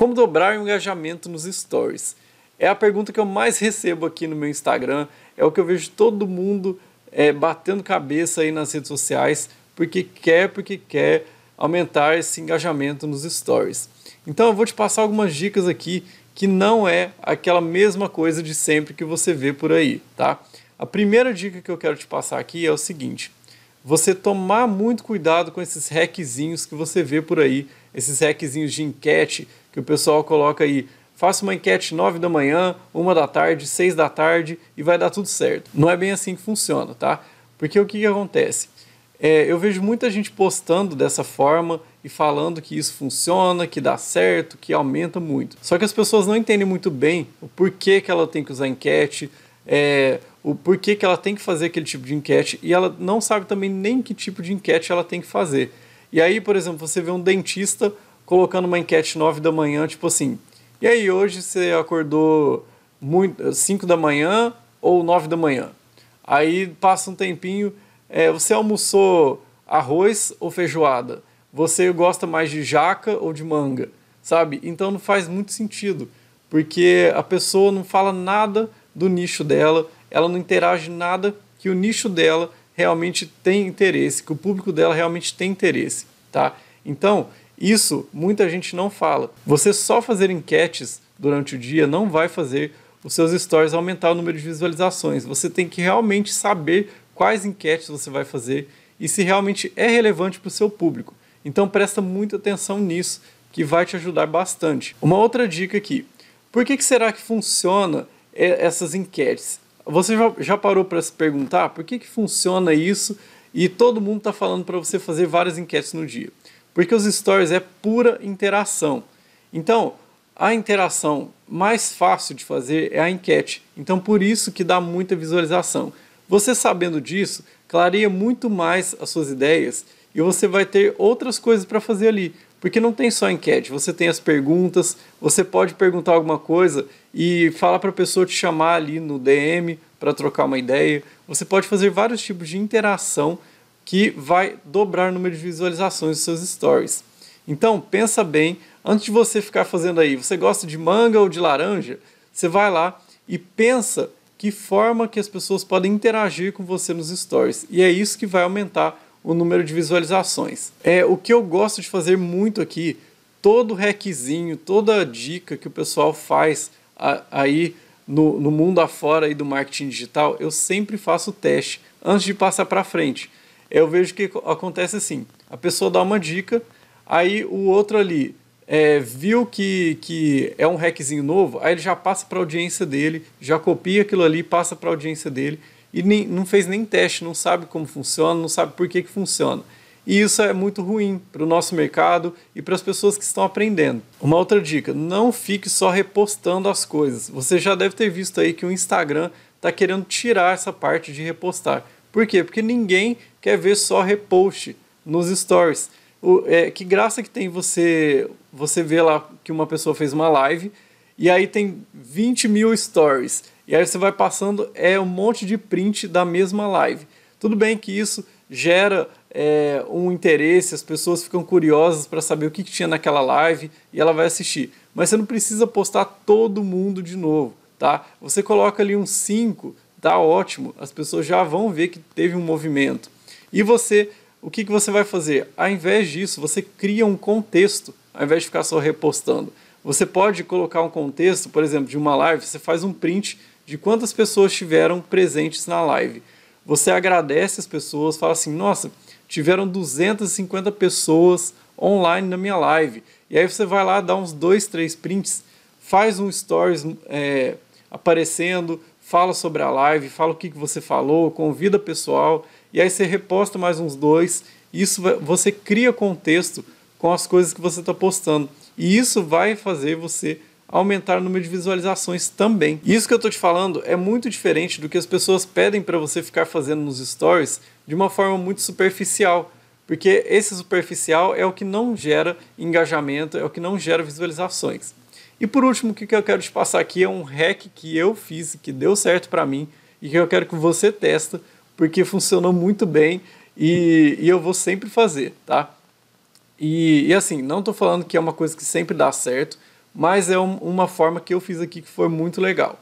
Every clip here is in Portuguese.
Como dobrar o engajamento nos stories? É a pergunta que eu mais recebo aqui no meu Instagram, é o que eu vejo todo mundo é, batendo cabeça aí nas redes sociais, porque quer, porque quer aumentar esse engajamento nos stories. Então eu vou te passar algumas dicas aqui que não é aquela mesma coisa de sempre que você vê por aí, tá? A primeira dica que eu quero te passar aqui é o seguinte: você tomar muito cuidado com esses hackzinhos que você vê por aí, esses hackzinhos de enquete que o pessoal coloca aí. Faça uma enquete 9 da manhã, 1 da tarde, 6 da tarde e vai dar tudo certo. Não é bem assim que funciona, tá? Porque o que, que acontece? É, eu vejo muita gente postando dessa forma e falando que isso funciona, que dá certo, que aumenta muito. Só que as pessoas não entendem muito bem o porquê que ela tem que usar enquete, é, o porquê que ela tem que fazer aquele tipo de enquete e ela não sabe também nem que tipo de enquete ela tem que fazer. E aí, por exemplo, você vê um dentista colocando uma enquete 9 da manhã, tipo assim: "E aí, hoje você acordou muito 5 da manhã ou 9 da manhã?". Aí passa um tempinho, é, você almoçou arroz ou feijoada? Você gosta mais de jaca ou de manga? Sabe? Então não faz muito sentido, porque a pessoa não fala nada do nicho dela ela não interage nada que o nicho dela realmente tem interesse, que o público dela realmente tem interesse, tá? Então, isso muita gente não fala. Você só fazer enquetes durante o dia não vai fazer os seus stories aumentar o número de visualizações. Você tem que realmente saber quais enquetes você vai fazer e se realmente é relevante para o seu público. Então presta muita atenção nisso, que vai te ajudar bastante. Uma outra dica aqui. Por que, que será que funciona é, essas enquetes? Você já, já parou para se perguntar por que, que funciona isso e todo mundo está falando para você fazer várias enquetes no dia? Porque os stories é pura interação. Então, a interação mais fácil de fazer é a enquete. Então, por isso que dá muita visualização. Você sabendo disso, clareia muito mais as suas ideias e você vai ter outras coisas para fazer ali. Porque não tem só enquete, você tem as perguntas, você pode perguntar alguma coisa e fala para a pessoa te chamar ali no DM para trocar uma ideia. Você pode fazer vários tipos de interação que vai dobrar o número de visualizações dos seus stories. Então, pensa bem, antes de você ficar fazendo aí, você gosta de manga ou de laranja? Você vai lá e pensa que forma que as pessoas podem interagir com você nos stories. E é isso que vai aumentar o número de visualizações. É o que eu gosto de fazer muito aqui, todo hackzinho, toda dica que o pessoal faz aí no, no mundo afora aí do marketing digital, eu sempre faço o teste antes de passar para frente. Eu vejo que acontece assim: a pessoa dá uma dica, aí o outro ali é, viu que, que é um hackzinho novo, aí ele já passa para a audiência dele, já copia aquilo ali, passa para a audiência dele e nem, não fez nem teste, não sabe como funciona, não sabe por que, que funciona. E isso é muito ruim para o nosso mercado e para as pessoas que estão aprendendo. Uma outra dica: não fique só repostando as coisas. Você já deve ter visto aí que o Instagram está querendo tirar essa parte de repostar. Por quê? Porque ninguém quer ver só repost nos stories. O, é, que graça que tem você você ver lá que uma pessoa fez uma live e aí tem 20 mil stories. E aí você vai passando é um monte de print da mesma live. Tudo bem que isso gera é, um interesse, as pessoas ficam curiosas para saber o que, que tinha naquela live e ela vai assistir. Mas você não precisa postar todo mundo de novo, tá? Você coloca ali um 5, tá ótimo, as pessoas já vão ver que teve um movimento. E você, o que, que você vai fazer? Ao invés disso, você cria um contexto, ao invés de ficar só repostando. Você pode colocar um contexto, por exemplo, de uma live, você faz um print de quantas pessoas estiveram presentes na live. Você agradece as pessoas, fala assim: nossa, tiveram 250 pessoas online na minha live. E aí você vai lá, dá uns dois, três prints, faz um stories é, aparecendo, fala sobre a live, fala o que, que você falou, convida pessoal, e aí você reposta mais uns dois. Isso você cria contexto com as coisas que você está postando. E isso vai fazer você aumentar o número de visualizações também. Isso que eu estou te falando é muito diferente do que as pessoas pedem para você ficar fazendo nos stories de uma forma muito superficial, porque esse superficial é o que não gera engajamento, é o que não gera visualizações. E por último, o que eu quero te passar aqui é um hack que eu fiz, que deu certo para mim e que eu quero que você testa, porque funcionou muito bem e, e eu vou sempre fazer, tá? E, e assim, não estou falando que é uma coisa que sempre dá certo, mas é um, uma forma que eu fiz aqui que foi muito legal.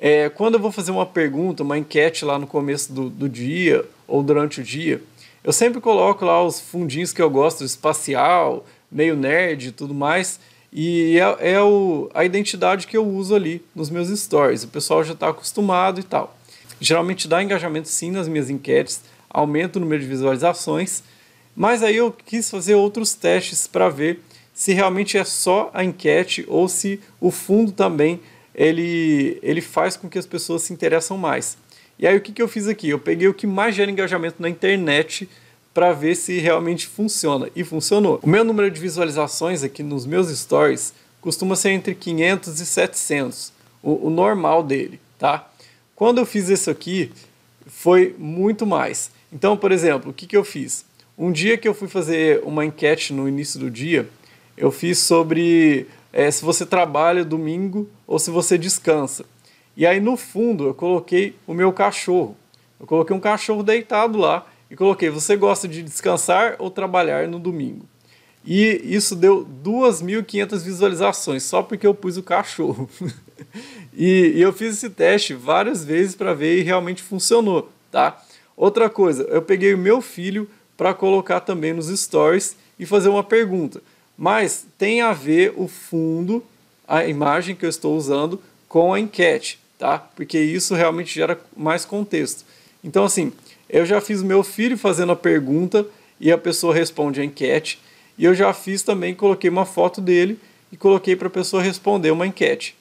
É, quando eu vou fazer uma pergunta, uma enquete lá no começo do, do dia ou durante o dia, eu sempre coloco lá os fundinhos que eu gosto, espacial, meio nerd e tudo mais. E é, é o, a identidade que eu uso ali nos meus stories. O pessoal já está acostumado e tal. Geralmente dá engajamento sim nas minhas enquetes, aumenta o número de visualizações, mas aí eu quis fazer outros testes para ver se realmente é só a enquete ou se o fundo também ele, ele faz com que as pessoas se interessam mais. E aí o que, que eu fiz aqui? Eu peguei o que mais gera engajamento na internet para ver se realmente funciona. E funcionou. O meu número de visualizações aqui nos meus stories costuma ser entre 500 e 700, o, o normal dele, tá? Quando eu fiz isso aqui, foi muito mais. Então, por exemplo, o que, que eu fiz? Um dia que eu fui fazer uma enquete no início do dia, eu fiz sobre é, se você trabalha domingo ou se você descansa. E aí no fundo eu coloquei o meu cachorro. Eu coloquei um cachorro deitado lá e coloquei: você gosta de descansar ou trabalhar no domingo? E isso deu 2.500 visualizações só porque eu pus o cachorro. e, e eu fiz esse teste várias vezes para ver e realmente funcionou, tá? Outra coisa, eu peguei o meu filho para colocar também nos stories e fazer uma pergunta. Mas tem a ver o fundo, a imagem que eu estou usando, com a enquete tá? Porque isso realmente gera mais contexto. Então, assim, eu já fiz meu filho fazendo a pergunta e a pessoa responde a enquete. E eu já fiz também, coloquei uma foto dele e coloquei para a pessoa responder uma enquete.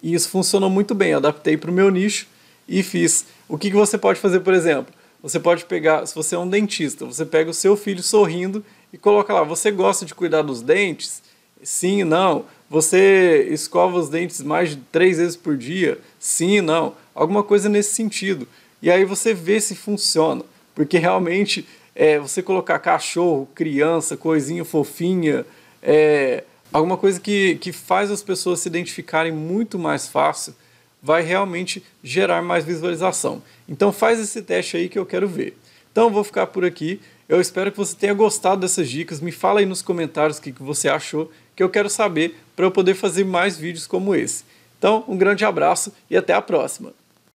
E isso funcionou muito bem. Eu adaptei para o meu nicho e fiz. O que, que você pode fazer, por exemplo? Você pode pegar, se você é um dentista, você pega o seu filho sorrindo e coloca lá: Você gosta de cuidar dos dentes? Sim, não. Você escova os dentes mais de três vezes por dia? Sim, não. Alguma coisa nesse sentido. E aí você vê se funciona. Porque realmente é, você colocar cachorro, criança, coisinha fofinha, é, alguma coisa que, que faz as pessoas se identificarem muito mais fácil, vai realmente gerar mais visualização. Então faz esse teste aí que eu quero ver. Então vou ficar por aqui. Eu espero que você tenha gostado dessas dicas. Me fala aí nos comentários o que, que você achou, que eu quero saber para eu poder fazer mais vídeos como esse. Então, um grande abraço e até a próxima!